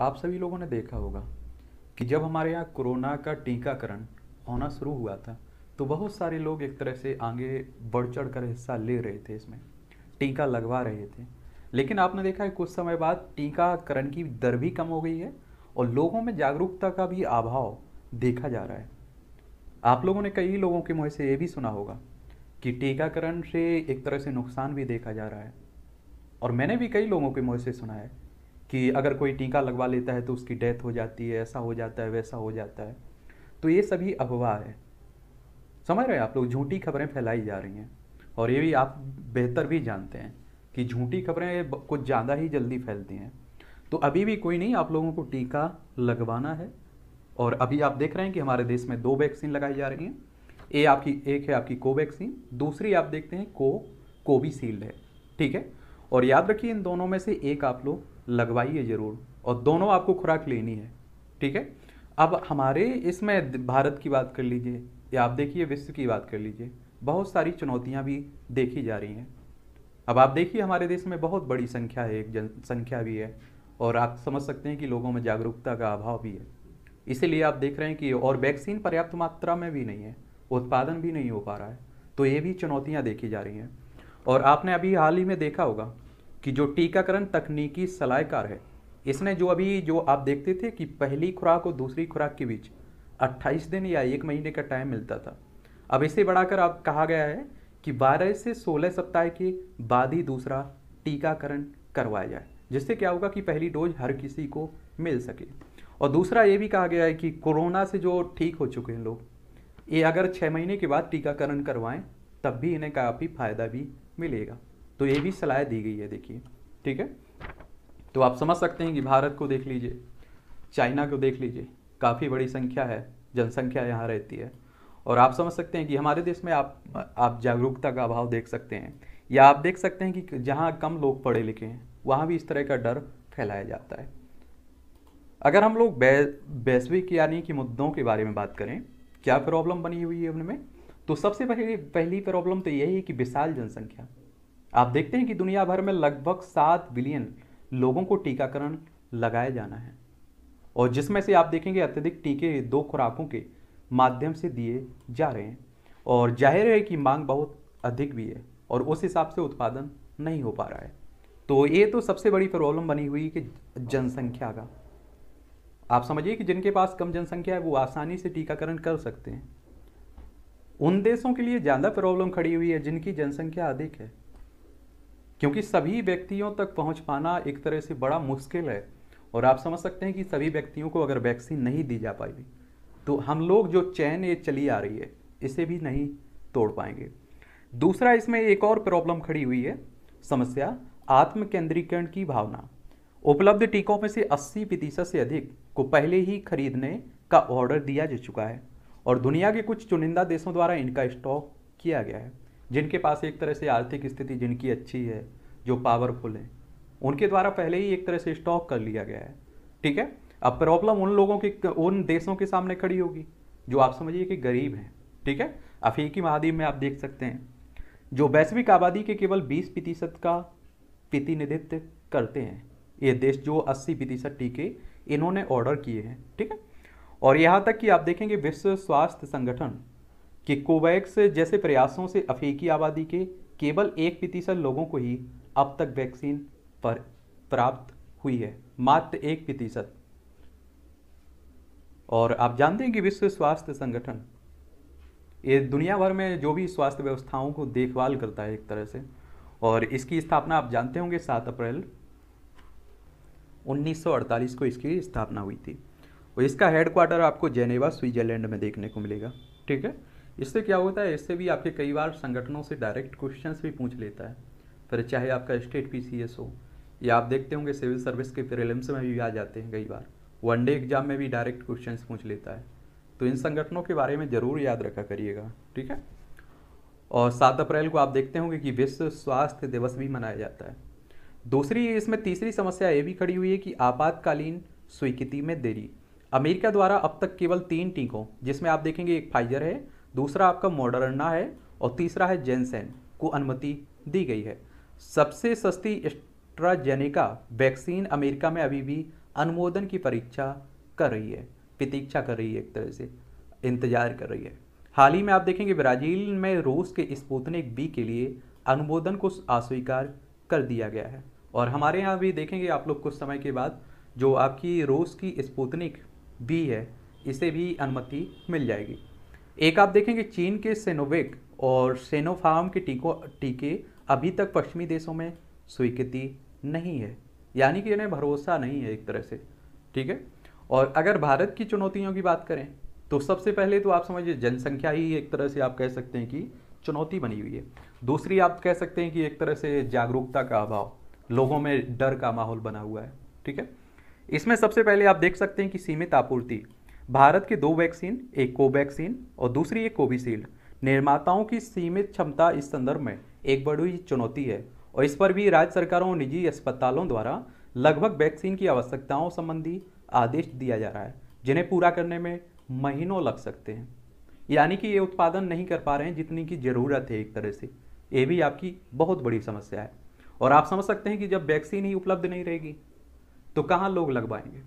आप सभी लोगों ने देखा होगा कि जब हमारे यहाँ कोरोना का टीकाकरण होना शुरू हुआ था तो बहुत सारे लोग एक तरह से आगे बढ़ चढ़ कर हिस्सा ले रहे थे इसमें टीका लगवा रहे थे लेकिन आपने देखा है कुछ समय बाद टीकाकरण की दर भी कम हो गई है और लोगों में जागरूकता का भी अभाव देखा जा रहा है आप लोगों ने कई लोगों के मुँह से ये भी सुना होगा कि टीकाकरण से एक तरह से नुकसान भी देखा जा रहा है और मैंने भी कई लोगों के मुँह से सुना है कि अगर कोई टीका लगवा लेता है तो उसकी डेथ हो जाती है ऐसा हो जाता है वैसा हो जाता है तो ये सभी अफवाह है समझ रहे हैं आप लोग झूठी खबरें फैलाई जा रही हैं और ये भी आप बेहतर भी जानते हैं कि झूठी खबरें कुछ ज़्यादा ही जल्दी फैलती हैं तो अभी भी कोई नहीं आप लोगों को टीका लगवाना है और अभी आप देख रहे हैं कि हमारे देश में दो वैक्सीन लगाई जा रही हैं ए आपकी एक है आपकी कोवैक्सीन दूसरी आप देखते हैं को कोविशील्ड है ठीक है और याद रखिए इन दोनों में से एक आप लोग लगवाइए ज़रूर और दोनों आपको खुराक लेनी है ठीक है अब हमारे इसमें भारत की बात कर लीजिए या आप देखिए विश्व की बात कर लीजिए बहुत सारी चुनौतियाँ भी देखी जा रही हैं अब आप देखिए हमारे देश में बहुत बड़ी संख्या है एक जनसंख्या भी है और आप समझ सकते हैं कि लोगों में जागरूकता का अभाव भी है इसीलिए आप देख रहे हैं कि और वैक्सीन पर्याप्त मात्रा में भी नहीं है उत्पादन भी नहीं हो पा रहा है तो ये भी चुनौतियाँ देखी जा रही हैं और आपने अभी हाल ही में देखा होगा कि जो टीकाकरण तकनीकी सलाहकार है इसने जो अभी जो आप देखते थे कि पहली खुराक और दूसरी खुराक के बीच 28 दिन या एक महीने का टाइम मिलता था अब इसे बढ़ाकर आप कहा गया है कि 12 से 16 सप्ताह के बाद ही दूसरा टीकाकरण करवाया जाए जिससे क्या होगा कि पहली डोज हर किसी को मिल सके और दूसरा ये भी कहा गया है कि कोरोना से जो ठीक हो चुके हैं लोग ये अगर छः महीने के बाद टीकाकरण करवाएं तब भी इन्हें काफ़ी फ़ायदा भी मिलेगा तो ये भी सलाह दी गई है देखिए ठीक है तो आप समझ सकते हैं कि भारत को देख लीजिए चाइना को देख लीजिए काफ़ी बड़ी संख्या है जनसंख्या यहाँ रहती है और आप समझ सकते हैं कि हमारे देश में आप आप जागरूकता का अभाव देख सकते हैं या आप देख सकते हैं कि जहाँ कम लोग पढ़े लिखे हैं वहाँ भी इस तरह का डर फैलाया जाता है अगर हम लोग वैश्विक यानी कि मुद्दों के बारे में बात करें क्या प्रॉब्लम बनी हुई है उनमें तो सबसे पहले पहली प्रॉब्लम तो यही है कि विशाल जनसंख्या आप देखते हैं कि दुनिया भर में लगभग सात बिलियन लोगों को टीकाकरण लगाया जाना है और जिसमें से आप देखेंगे अत्यधिक टीके दो खुराकों के माध्यम से दिए जा रहे हैं और जाहिर है कि मांग बहुत अधिक भी है और उस हिसाब से उत्पादन नहीं हो पा रहा है तो ये तो सबसे बड़ी प्रॉब्लम बनी हुई कि जनसंख्या का आप समझिए कि जिनके पास कम जनसंख्या है वो आसानी से टीकाकरण कर सकते हैं उन देशों के लिए ज़्यादा प्रॉब्लम खड़ी हुई है जिनकी जनसंख्या अधिक है क्योंकि सभी व्यक्तियों तक पहुंच पाना एक तरह से बड़ा मुश्किल है और आप समझ सकते हैं कि सभी व्यक्तियों को अगर वैक्सीन नहीं दी जा पाएगी तो हम लोग जो चैन ये चली आ रही है इसे भी नहीं तोड़ पाएंगे दूसरा इसमें एक और प्रॉब्लम खड़ी हुई है समस्या आत्म केंद्रीकरण की भावना उपलब्ध टीकों में से 80 प्रतिशत से अधिक को पहले ही खरीदने का ऑर्डर दिया जा चुका है और दुनिया के कुछ चुनिंदा देशों द्वारा इनका स्टॉक किया गया है जिनके पास एक तरह से आर्थिक स्थिति जिनकी अच्छी है जो पावरफुल हैं उनके द्वारा पहले ही एक तरह से स्टॉक कर लिया गया है ठीक है अब प्रॉब्लम उन लोगों की उन देशों के सामने खड़ी होगी जो आप समझिए कि गरीब हैं ठीक है अफ्रीकी महाद्वीप में आप देख सकते हैं जो वैश्विक आबादी के केवल 20 प्रतिशत का प्रतिनिधित्व करते हैं ये देश जो 80 प्रतिशत टीके इन्होंने ऑर्डर किए हैं ठीक है और यहाँ तक कि आप देखेंगे विश्व स्वास्थ्य संगठन कि कोवैक्स जैसे प्रयासों से अफ्रीकी आबादी के केवल एक प्रतिशत लोगों को ही अब तक वैक्सीन पर प्राप्त हुई है मात्र एक प्रतिशत और आप जानते हैं कि विश्व स्वास्थ्य संगठन ये दुनिया भर में जो भी स्वास्थ्य व्यवस्थाओं को देखभाल करता है एक तरह से और इसकी स्थापना आप जानते होंगे सात अप्रैल 1948 को इसकी स्थापना हुई थी और इसका हेडक्वार्टर आपको जेनेवा स्विट्जरलैंड में देखने को मिलेगा ठीक है इससे क्या होता है इससे भी आपके कई बार संगठनों से डायरेक्ट क्वेश्चन भी पूछ लेता है फिर चाहे आपका स्टेट पी हो या आप देखते होंगे सिविल सर्विस के प्रिलिम्स में भी आ जाते हैं कई बार वनडे एग्जाम में भी डायरेक्ट क्वेश्चन पूछ लेता है तो इन संगठनों के बारे में ज़रूर याद रखा करिएगा ठीक है और सात अप्रैल को आप देखते होंगे कि विश्व स्वास्थ्य दिवस भी मनाया जाता है दूसरी इसमें तीसरी समस्या ये भी खड़ी हुई है कि आपातकालीन स्वीकृति में देरी अमेरिका द्वारा अब तक केवल तीन टीकों जिसमें आप देखेंगे एक फाइजर है दूसरा आपका मॉडर्ना है और तीसरा है जेनसेन को अनुमति दी गई है सबसे सस्ती एस्ट्राजेनिका वैक्सीन अमेरिका में अभी भी अनुमोदन की परीक्षा कर रही है प्रतीक्षा कर रही है एक तरह से इंतजार कर रही है हाल ही में आप देखेंगे ब्राज़ील में रूस के स्पुतनिक बी के लिए अनुमोदन को अस्वीकार कर दिया गया है और हमारे यहाँ भी देखेंगे आप लोग कुछ समय के बाद जो आपकी रूस की स्पुतनिक बी है इसे भी अनुमति मिल जाएगी एक आप देखेंगे चीन के सेनोवेक और सेनोफार्म के टीको टीके अभी तक पश्चिमी देशों में स्वीकृति नहीं है यानी कि इन्हें भरोसा नहीं है एक तरह से ठीक है और अगर भारत की चुनौतियों की बात करें तो सबसे पहले तो आप समझिए जनसंख्या ही एक तरह से आप कह सकते हैं कि चुनौती बनी हुई है दूसरी आप कह सकते हैं कि एक तरह से जागरूकता का अभाव लोगों में डर का माहौल बना हुआ है ठीक है इसमें सबसे पहले आप देख सकते हैं कि सीमित आपूर्ति भारत की दो वैक्सीन एक कोवैक्सीन और दूसरी एक कोविशील्ड निर्माताओं की सीमित क्षमता इस संदर्भ में एक बड़ी चुनौती है और इस पर भी राज्य सरकारों और निजी अस्पतालों द्वारा लगभग वैक्सीन की आवश्यकताओं संबंधी आदेश दिया जा रहा है जिन्हें पूरा करने में महीनों लग सकते हैं यानी कि ये उत्पादन नहीं कर पा रहे हैं जितनी की ज़रूरत है एक तरह से ये भी आपकी बहुत बड़ी समस्या है और आप समझ सकते हैं कि जब वैक्सीन ही उपलब्ध नहीं रहेगी तो कहाँ लोग लगवाएंगे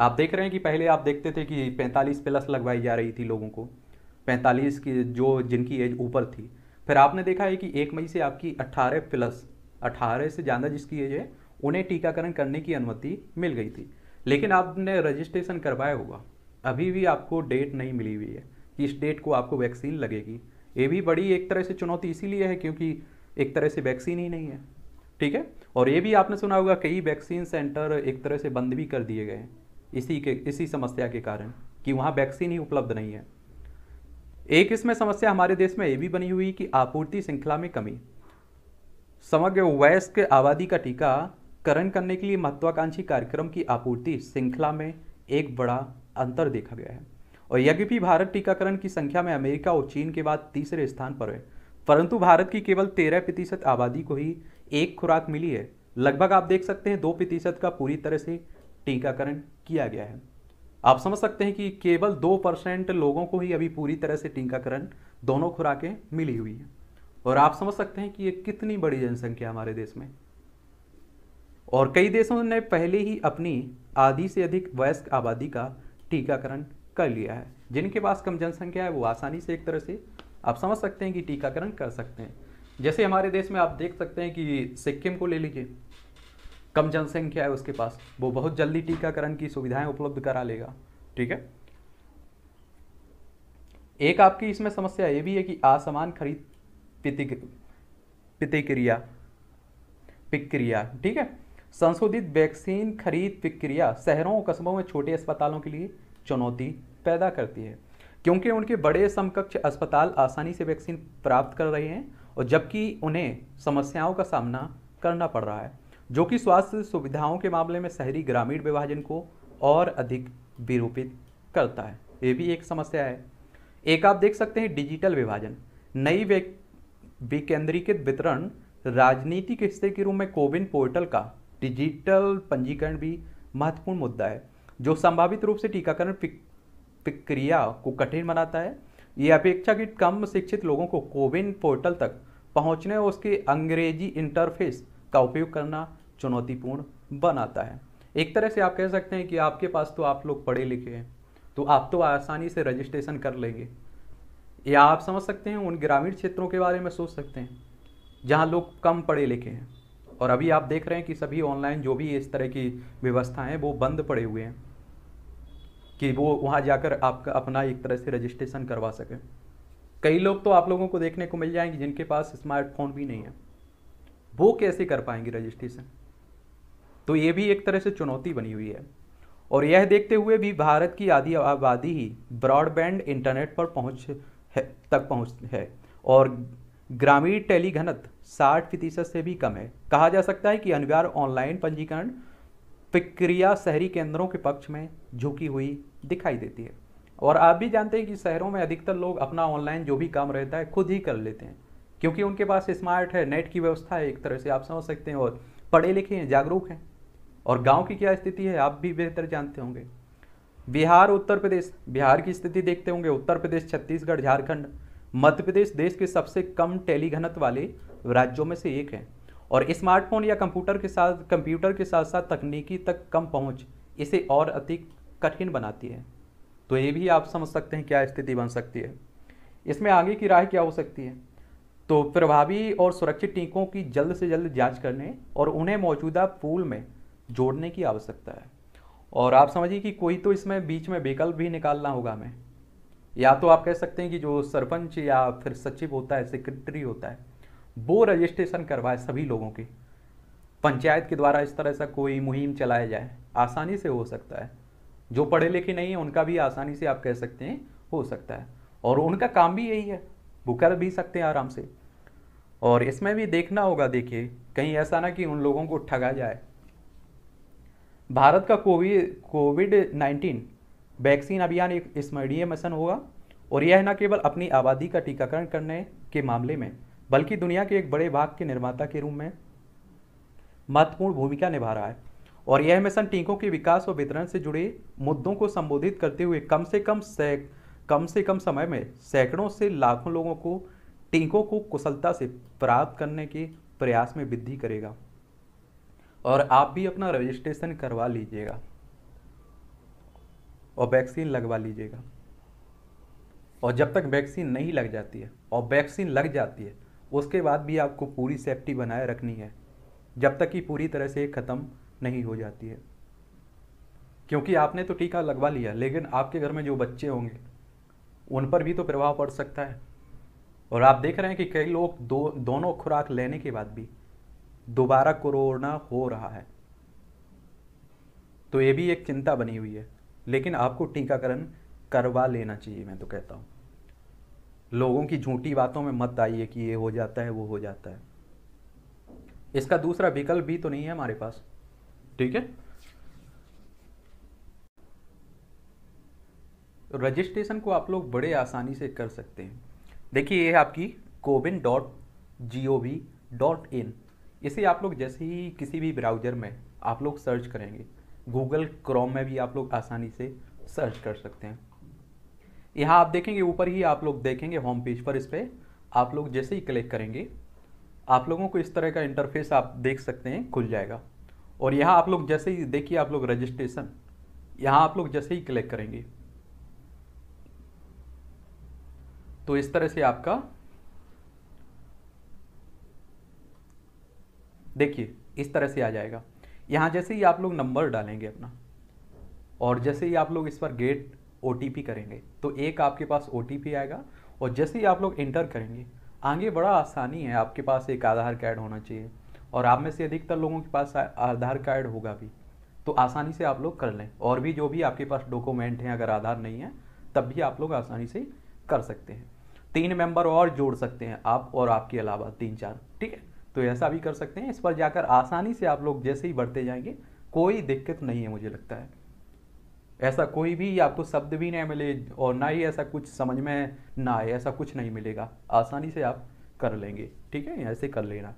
आप देख रहे हैं कि पहले आप देखते थे कि 45 प्लस लगवाई जा रही थी लोगों को 45 की जो जिनकी एज ऊपर थी फिर आपने देखा है कि एक मई से आपकी 18 प्लस 18 से ज़्यादा जिसकी एज है उन्हें टीकाकरण करने की अनुमति मिल गई थी लेकिन आपने रजिस्ट्रेशन करवाया होगा अभी भी आपको डेट नहीं मिली हुई है कि इस डेट को आपको वैक्सीन लगेगी ये भी बड़ी एक तरह से चुनौती इसीलिए है क्योंकि एक तरह से वैक्सीन ही नहीं है ठीक है और ये भी आपने सुना होगा कई वैक्सीन सेंटर एक तरह से बंद भी कर दिए गए हैं इसी के इसी समस्या के कारण कि वहाँ वैक्सीन ही उपलब्ध नहीं है एक इसमें समस्या हमारे देश में ये भी बनी हुई कि आपूर्ति श्रृंखला में कमी समग्र वयस्क आबादी का टीकाकरण करने के लिए महत्वाकांक्षी कार्यक्रम की आपूर्ति श्रृंखला में एक बड़ा अंतर देखा गया है और यद्यपि भारत टीकाकरण की संख्या में अमेरिका और चीन के बाद तीसरे स्थान पर है परंतु भारत की केवल तेरह प्रतिशत आबादी को ही एक खुराक मिली है लगभग आप देख सकते हैं दो प्रतिशत का पूरी तरह से टीकाकरण किया गया है आप समझ सकते हैं कि केवल दो परसेंट लोगों को ही अभी पूरी तरह से टीकाकरण दोनों खुराकें मिली हुई हैं और आप समझ सकते हैं कि ये कितनी बड़ी जनसंख्या हमारे देश में और कई देशों ने पहले ही अपनी आधी से अधिक वयस्क आबादी का टीकाकरण कर लिया है जिनके पास कम जनसंख्या है वो आसानी से एक तरह से आप समझ सकते हैं कि टीकाकरण कर सकते हैं जैसे हमारे देश में आप देख सकते हैं कि सिक्किम को ले लीजिए कम जनसंख्या है उसके पास वो बहुत जल्दी टीकाकरण की सुविधाएं उपलब्ध करा लेगा ठीक है एक आपकी इसमें समस्या ये भी है कि असमान खरीद प्रतिक्रिया प्रक्रिया ठीक है संशोधित वैक्सीन खरीद प्रक्रिया शहरों और कस्बों में छोटे अस्पतालों के लिए चुनौती पैदा करती है क्योंकि उनके बड़े समकक्ष अस्पताल आसानी से वैक्सीन प्राप्त कर रहे हैं और जबकि उन्हें समस्याओं का सामना करना पड़ रहा है जो कि स्वास्थ्य सुविधाओं के मामले में शहरी ग्रामीण विभाजन को और अधिक विरूपित करता है ये भी एक समस्या है एक आप देख सकते हैं डिजिटल विभाजन नई विकेंद्रीकृत वितरण राजनीति के हिस्से के रूप में कोविन पोर्टल का डिजिटल पंजीकरण भी महत्वपूर्ण मुद्दा है जो संभावित रूप से टीकाकरण प्रक्रिया को कठिन बनाता है ये अपेक्षाकृत कम शिक्षित लोगों को कोविन पोर्टल तक पहुंचने और उसके अंग्रेजी इंटरफेस का उपयोग करना चुनौतीपूर्ण बनाता है एक तरह से आप कह सकते हैं कि आपके पास तो आप लोग पढ़े लिखे हैं तो आप तो आसानी से रजिस्ट्रेशन कर लेंगे या आप समझ सकते हैं उन ग्रामीण क्षेत्रों के बारे में सोच सकते हैं जहाँ लोग कम पढ़े लिखे हैं और अभी आप देख रहे हैं कि सभी ऑनलाइन जो भी इस तरह की व्यवस्था वो बंद पड़े हुए हैं कि वो वहाँ जाकर आपका अपना एक तरह से रजिस्ट्रेशन करवा सकें कई लोग तो आप लोगों को देखने को मिल जाएंगे जिनके पास स्मार्टफोन भी नहीं है वो कैसे कर पाएंगे रजिस्ट्रेशन तो ये भी एक तरह से चुनौती बनी हुई है और यह देखते हुए भी भारत की आधी आबादी ही ब्रॉडबैंड इंटरनेट पर पहुंच है तक पहुंच है और ग्रामीण टेलीघनत साठ प्रतिशत से भी कम है कहा जा सकता है कि अनिवार्य ऑनलाइन पंजीकरण प्रक्रिया शहरी केंद्रों के पक्ष में झुकी हुई दिखाई देती है और आप भी जानते हैं कि शहरों में अधिकतर लोग अपना ऑनलाइन जो भी काम रहता है खुद ही कर लेते हैं क्योंकि उनके पास स्मार्ट है नेट की व्यवस्था है एक तरह से आप समझ सकते हैं और पढ़े लिखे हैं जागरूक हैं और गांव की क्या स्थिति है आप भी बेहतर जानते होंगे बिहार उत्तर प्रदेश बिहार की स्थिति देखते होंगे उत्तर प्रदेश छत्तीसगढ़ झारखंड मध्य प्रदेश देश के सबसे कम टेलीघनत वाले राज्यों में से एक है और स्मार्टफोन या कंप्यूटर के साथ कंप्यूटर के साथ साथ तकनीकी तक कम पहुंच इसे और अधिक कठिन बनाती है तो ये भी आप समझ सकते हैं क्या स्थिति बन सकती है इसमें आगे की राह क्या हो सकती है तो प्रभावी और सुरक्षित टीकों की जल्द से जल्द जांच करने और उन्हें मौजूदा पूल में जोड़ने की आवश्यकता है और आप समझिए कि कोई तो इसमें बीच में विकल्प भी निकालना होगा हमें या तो आप कह सकते हैं कि जो सरपंच या फिर सचिव होता है सेक्रेटरी होता है वो रजिस्ट्रेशन करवाए सभी लोगों की पंचायत के द्वारा इस तरह से कोई मुहिम चलाया जाए आसानी से हो सकता है जो पढ़े लिखे नहीं है उनका भी आसानी से आप कह सकते हैं हो सकता है और उनका काम भी यही है वो कर भी सकते हैं आराम से और इसमें भी देखना होगा देखिए कहीं ऐसा ना कि उन लोगों को ठगा जाए भारत का कोविड कोविड नाइन्टीन वैक्सीन अभियान एक स्मरणीय मिशन होगा और यह न केवल अपनी आबादी का टीकाकरण करने के मामले में बल्कि दुनिया के एक बड़े भाग के निर्माता के रूप में महत्वपूर्ण भूमिका निभा रहा है और यह मिशन टीकों के विकास और वितरण से जुड़े मुद्दों को संबोधित करते हुए कम से कम कम से कम समय में सैकड़ों से लाखों लोगों को टीकों को कुशलता से प्राप्त करने के प्रयास में वृद्धि करेगा और आप भी अपना रजिस्ट्रेशन करवा लीजिएगा और वैक्सीन लगवा लीजिएगा और जब तक वैक्सीन नहीं लग जाती है और वैक्सीन लग जाती है उसके बाद भी आपको पूरी सेफ्टी बनाए रखनी है जब तक कि पूरी तरह से ख़त्म नहीं हो जाती है क्योंकि आपने तो टीका लगवा लिया लेकिन आपके घर में जो बच्चे होंगे उन पर भी तो प्रभाव पड़ सकता है और आप देख रहे हैं कि कई लोग दो दोनों खुराक लेने के बाद भी दोबारा कोरोना हो रहा है तो ये भी एक चिंता बनी हुई है लेकिन आपको टीकाकरण करवा लेना चाहिए मैं तो कहता हूँ लोगों की झूठी बातों में मत आइए कि ये हो जाता है वो हो जाता है इसका दूसरा विकल्प भी तो नहीं है हमारे पास ठीक है रजिस्ट्रेशन को आप लोग बड़े आसानी से कर सकते हैं देखिए ये आपकी CoWIN dot G O V dot in इसे आप लोग जैसे ही किसी भी ब्राउज़र में आप लोग सर्च करेंगे गूगल क्रोम में भी आप लोग आसानी से सर्च कर सकते हैं यहाँ आप देखेंगे ऊपर ही आप लोग देखेंगे होम पेज पर इस पर आप लोग जैसे ही क्लिक करेंगे आप लोगों को इस तरह का इंटरफेस आप देख सकते हैं खुल जाएगा और यहाँ आप लोग जैसे ही देखिए आप लोग रजिस्ट्रेशन यहाँ आप लोग जैसे ही क्लिक करेंगे तो इस तरह से आपका देखिए इस तरह से आ जाएगा यहाँ जैसे ही आप लोग नंबर डालेंगे अपना और जैसे ही आप लोग इस पर गेट ओ करेंगे तो एक आपके पास ओ आएगा और जैसे ही आप लोग इंटर करेंगे आगे बड़ा आसानी है आपके पास एक आधार कार्ड होना चाहिए और आप में से अधिकतर लोगों के पास आधार कार्ड होगा भी तो आसानी से आप लोग कर लें और भी जो भी आपके पास डॉक्यूमेंट हैं अगर आधार नहीं है तब भी आप लोग आसानी से कर सकते हैं तीन मेंबर और जोड़ सकते हैं आप और आपके अलावा तीन चार ठीक है तो ऐसा भी कर सकते हैं इस पर जाकर आसानी से आप लोग जैसे ही बढ़ते जाएंगे कोई दिक्कत नहीं है मुझे लगता है ऐसा कोई भी आपको शब्द भी नहीं मिले और ना ही ऐसा कुछ समझ में ना आए ऐसा कुछ नहीं मिलेगा आसानी से आप कर लेंगे ठीक है ऐसे कर लेना